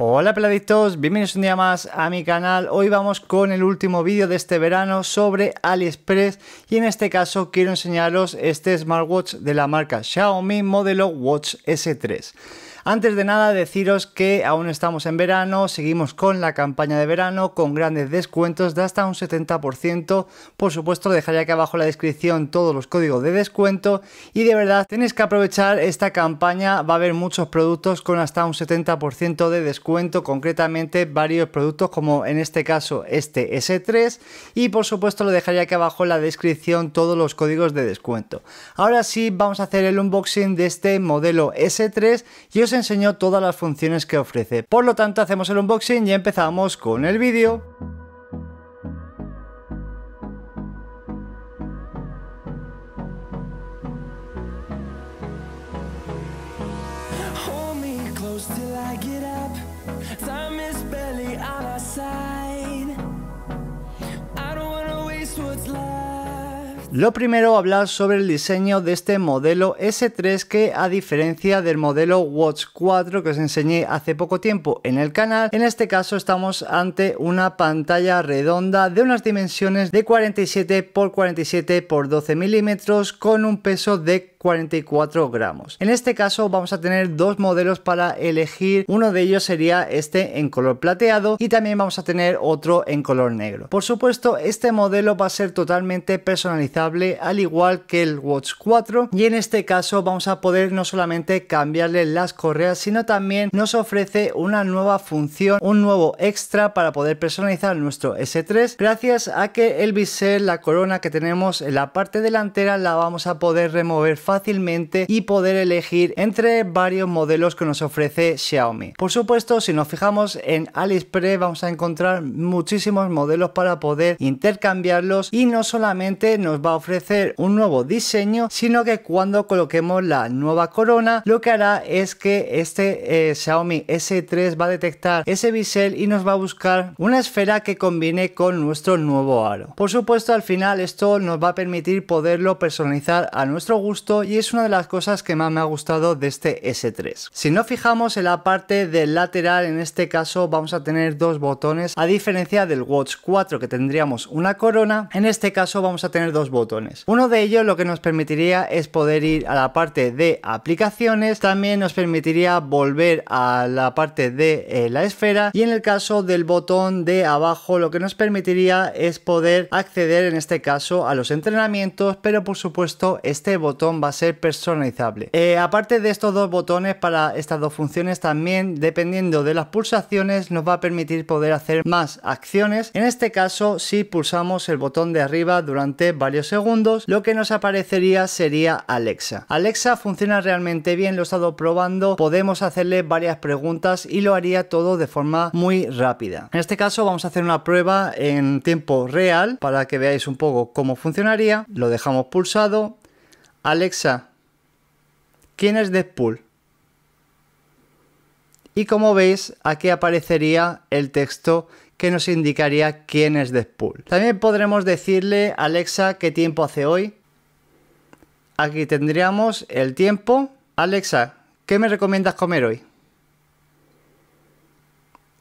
Hola peladitos bienvenidos un día más a mi canal. Hoy vamos con el último vídeo de este verano sobre AliExpress y en este caso quiero enseñaros este smartwatch de la marca Xiaomi modelo Watch S3. Antes de nada, deciros que aún estamos en verano, seguimos con la campaña de verano, con grandes descuentos de hasta un 70%. Por supuesto, dejaré aquí abajo en la descripción todos los códigos de descuento. Y de verdad, tenéis que aprovechar esta campaña. Va a haber muchos productos con hasta un 70% de descuento, concretamente varios productos como en este caso este S3. Y por supuesto, lo dejaré aquí abajo en la descripción todos los códigos de descuento. Ahora sí, vamos a hacer el unboxing de este modelo S3 y os enseñó todas las funciones que ofrece. Por lo tanto, hacemos el unboxing y empezamos con el vídeo. Lo primero hablar sobre el diseño de este modelo S3 que a diferencia del modelo Watch 4 que os enseñé hace poco tiempo en el canal, en este caso estamos ante una pantalla redonda de unas dimensiones de 47 x 47 x 12 milímetros con un peso de 44 gramos. En este caso vamos a tener dos modelos para elegir, uno de ellos sería este en color plateado y también vamos a tener otro en color negro. Por supuesto este modelo va a ser totalmente personalizable al igual que el Watch 4 y en este caso vamos a poder no solamente cambiarle las correas sino también nos ofrece una nueva función, un nuevo extra para poder personalizar nuestro S3 gracias a que el bisel, la corona que tenemos en la parte delantera la vamos a poder remover fácilmente y poder elegir entre varios modelos que nos ofrece Xiaomi. Por supuesto, si nos fijamos en AliExpress vamos a encontrar muchísimos modelos para poder intercambiarlos y no solamente nos va a ofrecer un nuevo diseño, sino que cuando coloquemos la nueva corona, lo que hará es que este eh, Xiaomi S3 va a detectar ese bisel y nos va a buscar una esfera que combine con nuestro nuevo aro. Por supuesto, al final esto nos va a permitir poderlo personalizar a nuestro gusto y es una de las cosas que más me ha gustado de este S3. Si no fijamos en la parte del lateral, en este caso vamos a tener dos botones, a diferencia del Watch 4 que tendríamos una corona, en este caso vamos a tener dos botones. Uno de ellos lo que nos permitiría es poder ir a la parte de aplicaciones, también nos permitiría volver a la parte de eh, la esfera y en el caso del botón de abajo lo que nos permitiría es poder acceder en este caso a los entrenamientos, pero por supuesto este botón va ser personalizable. Eh, aparte de estos dos botones para estas dos funciones también dependiendo de las pulsaciones nos va a permitir poder hacer más acciones. En este caso si pulsamos el botón de arriba durante varios segundos lo que nos aparecería sería Alexa. Alexa funciona realmente bien, lo he estado probando, podemos hacerle varias preguntas y lo haría todo de forma muy rápida. En este caso vamos a hacer una prueba en tiempo real para que veáis un poco cómo funcionaría. Lo dejamos pulsado Alexa, ¿quién es Deadpool? Y como veis, aquí aparecería el texto que nos indicaría quién es Deadpool. También podremos decirle Alexa qué tiempo hace hoy. Aquí tendríamos el tiempo. Alexa, ¿qué me recomiendas comer hoy?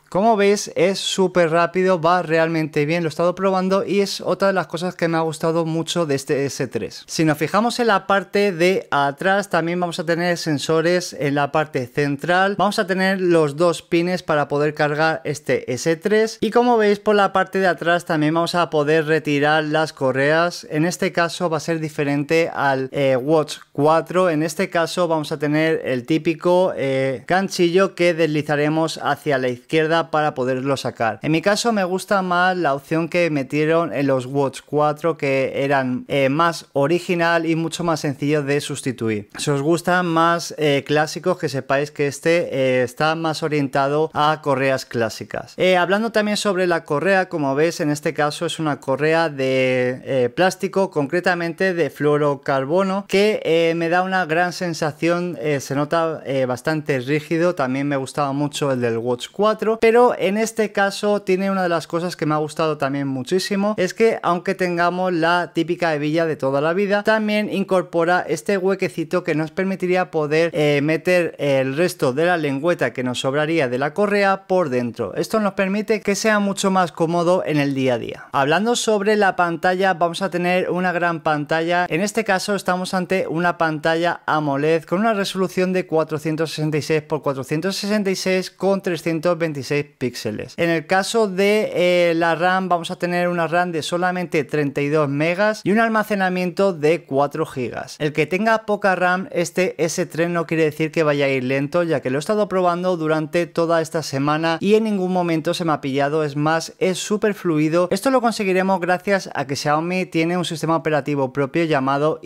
Como veis es súper rápido, va realmente bien, lo he estado probando y es otra de las cosas que me ha gustado mucho de este S3. Si nos fijamos en la parte de atrás también vamos a tener sensores en la parte central, vamos a tener los dos pines para poder cargar este S3 y como veis por la parte de atrás también vamos a poder retirar las correas, en este caso va a ser diferente al eh, Watch 4, en este caso vamos a tener el típico eh, ganchillo que deslizaremos hacia la izquierda para poderlo sacar. En mi caso me gusta más la opción que metieron en los Watch 4 que eran eh, más original y mucho más sencillo de sustituir. Si os gustan más eh, clásicos que sepáis que este eh, está más orientado a correas clásicas. hablando también sobre la correa, como veis en este caso es una correa de plástico, concretamente de fluorocarbono, que me da una gran sensación, se nota bastante rígido, también me gustaba mucho el del Watch 4, pero en este caso tiene una de las cosas que me ha gustado también muchísimo, es que aunque tengamos la típica hebilla de toda la vida, también incorpora este huequecito que nos permitiría poder eh, meter el resto de la lengüeta que nos sobraría de la correa por dentro. Esto nos permite que sea mucho más cómodo en el día a día. Hablando sobre la pantalla, vamos a tener una gran pantalla. En este caso estamos ante una pantalla AMOLED con una resolución de 466 x 466 con 326 píxeles. En el caso de eh, la RAM vamos a tener una RAM de solamente 32 megas y un almacenamiento de 4 gigas. El que tenga poca RAM, este S3 no quiere decir que vaya a ir lento, ya que lo he estado probando durante toda esta semana y en ningún momento se me ha pillado, es más, es súper fluido. Esto lo conseguiremos gracias a que Xiaomi tiene un sistema operativo propio llamado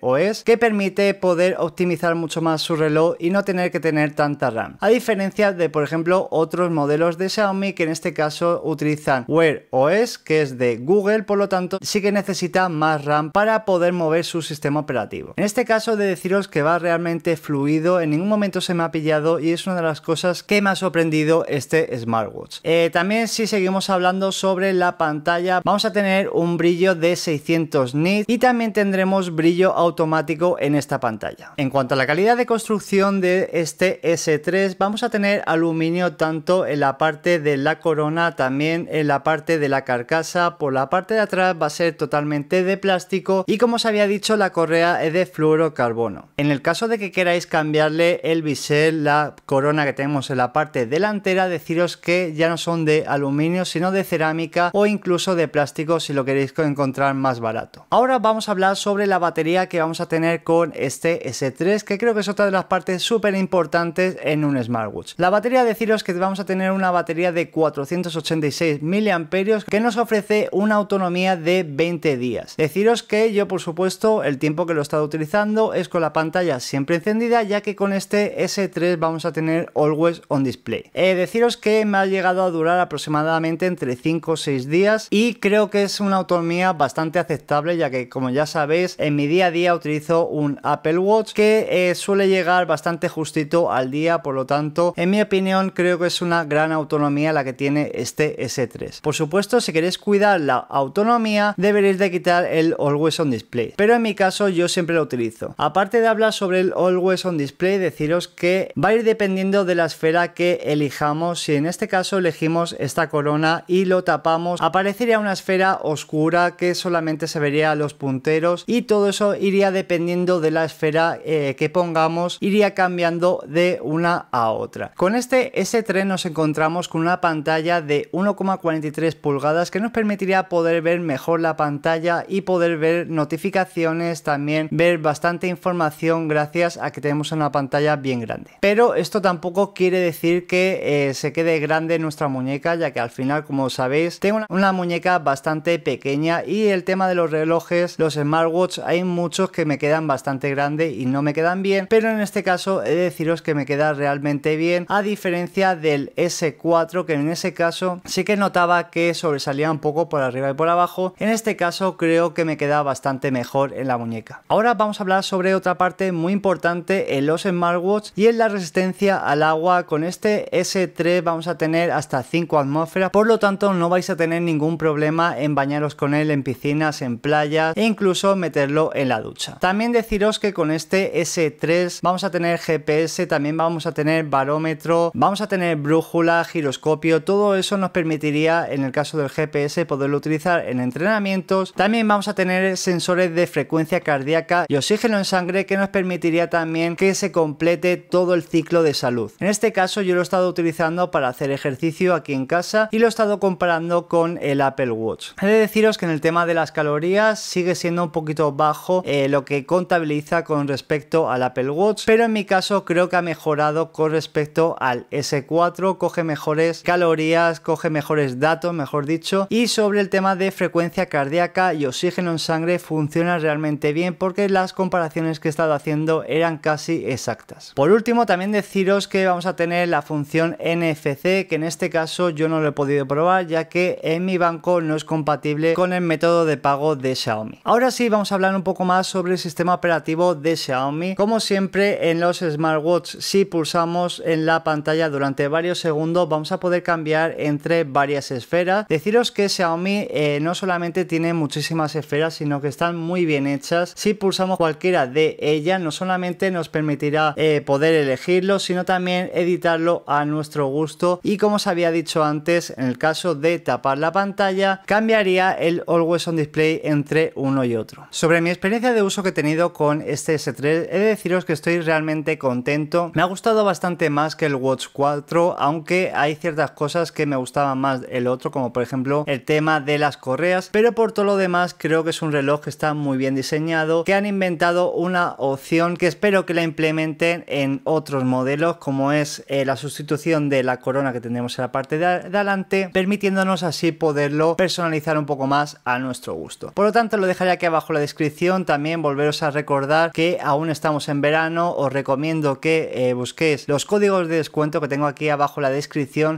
OS que permite poder optimizar mucho más su reloj y no tener que tener tanta RAM. A diferencia de, por ejemplo, otros modelos los de Xiaomi que en este caso utilizan Wear OS que es de Google, por lo tanto sí que necesita más RAM para poder mover su sistema operativo. En este caso de deciros que va realmente fluido, en ningún momento se me ha pillado y es una de las cosas que me ha sorprendido este smartwatch. Eh, también si seguimos hablando sobre la pantalla, vamos a tener un brillo de 600 nits y también tendremos brillo automático en esta pantalla. En cuanto a la calidad de construcción de este S3, vamos a tener aluminio tanto en la parte de la corona, también en eh, la parte de la carcasa. Por la parte de atrás va a ser totalmente de plástico y como os había dicho la correa es de fluorocarbono. En el caso de que queráis cambiarle el bisel, la corona que tenemos en la parte delantera, deciros que ya no son de aluminio sino de cerámica o incluso de plástico si lo queréis encontrar más barato. Ahora vamos a hablar sobre la batería que vamos a tener con este S3 que creo que es otra de las partes súper importantes en un smartwatch. La batería deciros que vamos a tener una batería de 486 miliamperios que nos ofrece una autonomía de 20 días. Deciros que yo por supuesto el tiempo que lo he estado utilizando es con la pantalla siempre encendida ya que con este S3 vamos a tener Always On Display. Eh, deciros que me ha llegado a durar aproximadamente entre 5 o 6 días y creo que es una autonomía bastante aceptable ya que como ya sabéis en mi día a día utilizo un Apple Watch que eh, suele llegar bastante justito al día por lo tanto en mi opinión creo que es una gran autonomía la que tiene este S3. Por supuesto, si queréis cuidar la autonomía, deberéis de quitar el Always On Display. Pero en mi caso, yo siempre lo utilizo. Aparte de hablar sobre el Always On Display, deciros que va a ir dependiendo de la esfera que elijamos. Si en este caso elegimos esta corona y lo tapamos, aparecería una esfera oscura que solamente se vería a los punteros y todo eso iría dependiendo de la esfera eh, que pongamos, iría cambiando de una a otra. Con este S3 nos encontramos encontramos con una pantalla de 1,43 pulgadas que nos permitiría poder ver mejor la pantalla y poder ver notificaciones, también ver bastante información gracias a que tenemos una pantalla bien grande. Pero esto tampoco quiere decir que eh, se quede grande nuestra muñeca, ya que al final, como sabéis, tengo una, muñeca bastante pequeña y el tema de los relojes, los smartwatch, hay muchos que me quedan bastante grande y no me quedan bien, pero en este caso he de deciros que me queda realmente bien, a diferencia del S 4 que en ese caso sí que notaba que sobresalía un poco por arriba y por abajo. En este caso creo que me queda bastante mejor en la muñeca. Ahora vamos a hablar sobre otra parte muy importante en los smartwatch y es la resistencia al agua. Con este S3 vamos a tener hasta 5 atmósferas, por lo tanto no vais a tener ningún problema en bañaros con él en piscinas, en playas e incluso meterlo en la ducha. También deciros que con este S3 vamos a tener GPS, también vamos a tener barómetro, vamos a tener brújula giroscopio, todo eso nos permitiría en el caso del GPS poderlo utilizar en entrenamientos. También vamos a tener sensores de frecuencia cardíaca y oxígeno en sangre que nos permitiría también que se complete todo el ciclo de salud. En este caso yo lo he estado utilizando para hacer ejercicio aquí en casa y lo he estado comparando con el Apple Watch. He de deciros que en el tema de las calorías sigue siendo un poquito bajo eh, lo que contabiliza con respecto al Apple Watch, pero en mi caso creo que ha mejorado con respecto al S4, coge mejores calorías, coge mejores datos, mejor dicho. Y sobre el tema de frecuencia cardíaca y oxígeno en sangre funciona realmente bien porque las comparaciones que he estado haciendo eran casi exactas. Por último, también deciros que vamos a tener la función NFC, que en este caso yo no lo he podido probar ya que en mi banco no es compatible con el método de pago de Xiaomi. Ahora sí, vamos a hablar un poco más sobre el sistema operativo de Xiaomi. Como siempre en los smartwatch, si pulsamos en la pantalla durante varios segundos, vamos a poder cambiar entre varias esferas. Deciros que Xiaomi eh, no solamente tiene muchísimas esferas, sino que están muy bien hechas. Si pulsamos cualquiera de ellas, no solamente nos permitirá eh, poder elegirlo, sino también editarlo a nuestro gusto. Y como os había dicho antes, en el caso de tapar la pantalla, cambiaría el Always On Display entre uno y otro. Sobre mi experiencia de uso que he tenido con este S3, he de deciros que estoy realmente contento. Me ha gustado bastante más que el Watch 4, aunque hay ciertas cosas que me gustaban más el otro, como por ejemplo el tema de las correas, pero por todo lo demás creo que es un reloj que está muy bien diseñado, que han inventado una opción que espero que la implementen en otros modelos, como es eh, la sustitución de la corona que tenemos en la parte de adelante, permitiéndonos así poderlo personalizar un poco más a nuestro gusto. Por lo tanto, lo dejaré aquí abajo en la descripción, también volveros a recordar que aún estamos en verano, os recomiendo que eh, busquéis los códigos de descuento que tengo aquí abajo la descripción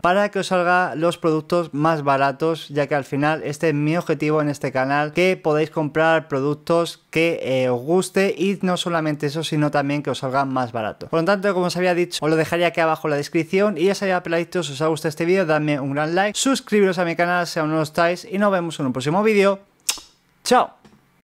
para que os salga los productos más baratos, ya que al final este es mi objetivo en este canal, que podáis comprar productos que eh, os guste y no solamente eso, sino también que os salga más barato. Por lo tanto, como os había dicho, os lo dejaría aquí abajo en la descripción y ya sabéis peladitos, si os ha gustado este vídeo, dadme un gran like, suscribiros a mi canal si aún no lo estáis y nos vemos en un próximo vídeo. ¡Chao!